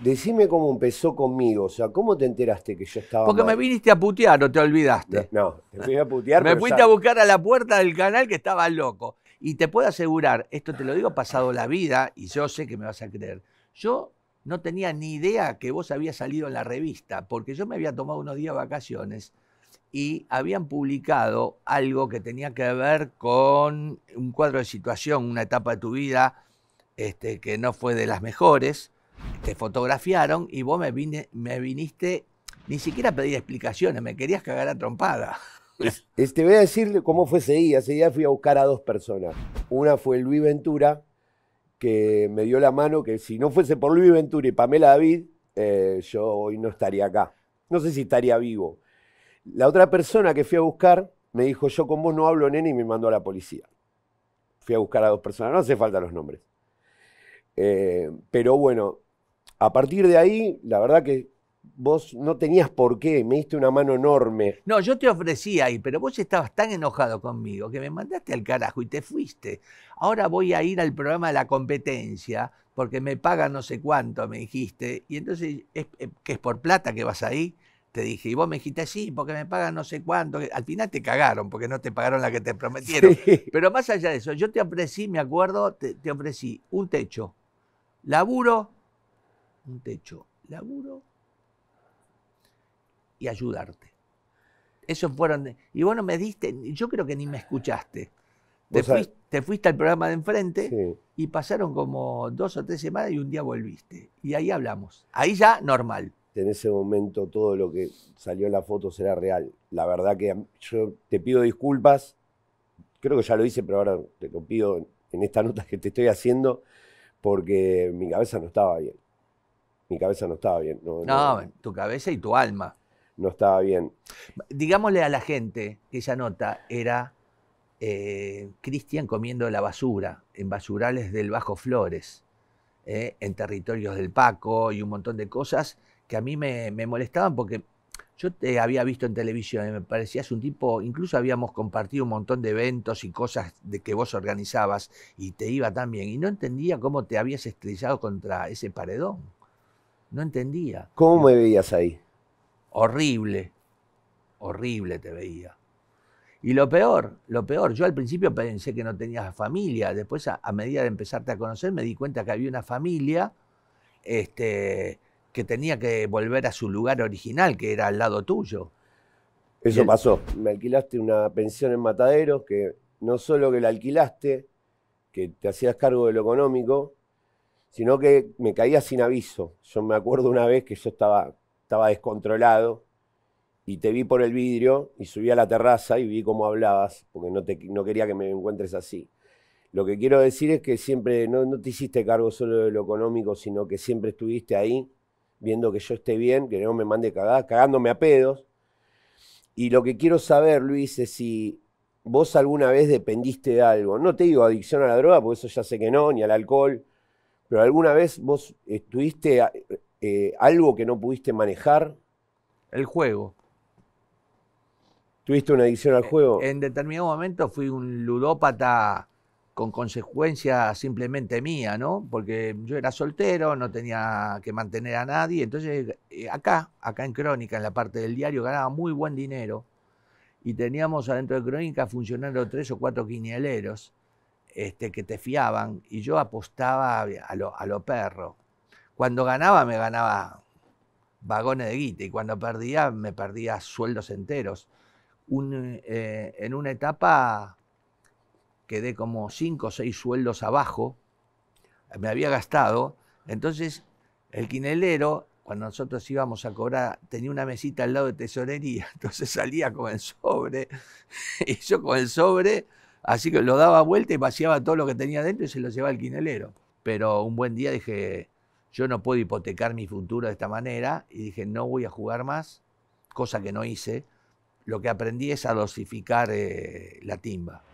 Decime cómo empezó conmigo, o sea, ¿cómo te enteraste que yo estaba Porque me viniste a putear, ¿o te olvidaste. No, te fui a putear. me fuiste a buscar a la puerta del canal que estaba loco. Y te puedo asegurar, esto te lo digo pasado la vida, y yo sé que me vas a creer. Yo no tenía ni idea que vos habías salido en la revista, porque yo me había tomado unos días de vacaciones y habían publicado algo que tenía que ver con un cuadro de situación, una etapa de tu vida este, que no fue de las mejores, te fotografiaron y vos me, viniste ni siquiera a pedir explicaciones, me querías cagar a trompada. Este, voy a decirle cómo fue ese día. Ese día fui a buscar a dos personas. Una fue Luis Ventura, que me dio la mano, que si no fuese por Luis Ventura y Pamela David, eh, yo hoy no estaría acá. No sé si estaría vivo. La otra persona que fui a buscar me dijo, yo con vos no hablo, nene, y me mandó a la policía. Fui a buscar a dos personas, no hace falta los nombres. Eh, pero bueno, a partir de ahí, la verdad que vos no tenías por qué, me diste una mano enorme. No, yo te ofrecí ahí, pero vos estabas tan enojado conmigo que me mandaste al carajo y te fuiste. Ahora voy a ir al programa de la competencia porque me pagan no sé cuánto, me dijiste. Y entonces, eh, que es por plata que vas ahí? Te dije, y vos me dijiste, sí, porque me pagan no sé cuánto. Al final te cagaron porque no te pagaron la que te prometieron. Pero más allá de eso, yo te ofrecí, me acuerdo, te ofrecí un techo, laburo un techo, laburo y ayudarte. Eso fueron. y bueno me diste, yo creo que ni me escuchaste. Te, fuiste, al programa de enfrente y pasaron como dos o tres semanas y un día volviste. Y ahí hablamos. Ahí ya normal. En ese momento todo lo que salió en la foto será real. La verdad que yo te pido disculpas. Creo que ya lo hice, pero ahora te lo pido en esta nota que te estoy haciendo porque mi cabeza no estaba bien mi cabeza no estaba bien. No, tu cabeza y tu alma. No estaba bien. Digámosle a la gente que esa nota era eh, Cristian comiendo la basura en basurales del Bajo Flores, eh, en territorios del Paco y un montón de cosas que a mí me, molestaban porque yo te había visto en televisión y me parecías un tipo, incluso habíamos compartido un montón de eventos y cosas de que vos organizabas y te iba tan bien. Y no entendía cómo te habías estrellado contra ese paredón. No entendía. ¿Cómo me veías ahí? Horrible, horrible te veía. Y lo peor, lo peor, yo al principio pensé que no tenías familia, después a, medida de empezarte a conocer me di cuenta que había una familia este, que tenía que volver a su lugar original, que era al lado tuyo. Eso pasó. Me alquilaste una pensión en Mataderos que no solo que la alquilaste, que te hacías cargo de lo económico, sino que me caía sin aviso. Yo me acuerdo una vez que yo estaba, estaba descontrolado y te vi por el vidrio y subí a la terraza y vi cómo hablabas, porque no, no quería que me encuentres así. Lo que quiero decir es que siempre no, te hiciste cargo solo de lo económico, sino que siempre estuviste ahí viendo que yo esté bien, que no me mande cagadas, cagándome a pedos. Y lo que quiero saber, Luis, es si vos alguna vez dependiste de algo. No te digo adicción a la droga, porque eso ya sé que no, ni al alcohol, pero alguna vez vos estuviste eh, algo que no pudiste manejar. El juego. ¿Tuviste una adicción al eh, juego? En determinado momento fui un ludópata con consecuencia simplemente mía, ¿no? Porque yo era soltero, no tenía que mantener a nadie. Entonces, eh, acá, acá en Crónica, en la parte del diario, ganaba muy buen dinero. Y teníamos adentro de Crónica funcionando tres o cuatro quinieleros este, que te fiaban y yo apostaba a lo perro. Cuando ganaba me ganaba vagones de guita y cuando perdía me perdía sueldos enteros. Eh, en una etapa quedé como cinco o seis sueldos abajo, me había gastado, entonces el quinelero, cuando nosotros íbamos a cobrar, tenía una mesita al lado de tesorería, entonces salía con el sobre, y yo con el sobre Así que lo daba vuelta y vaciaba todo lo que tenía dentro y se lo llevaba al quinelero. Pero un buen día dije, yo no puedo hipotecar mi futuro de esta manera y dije, no voy a jugar más, cosa que no hice. Lo que aprendí es a dosificar eh, la timba.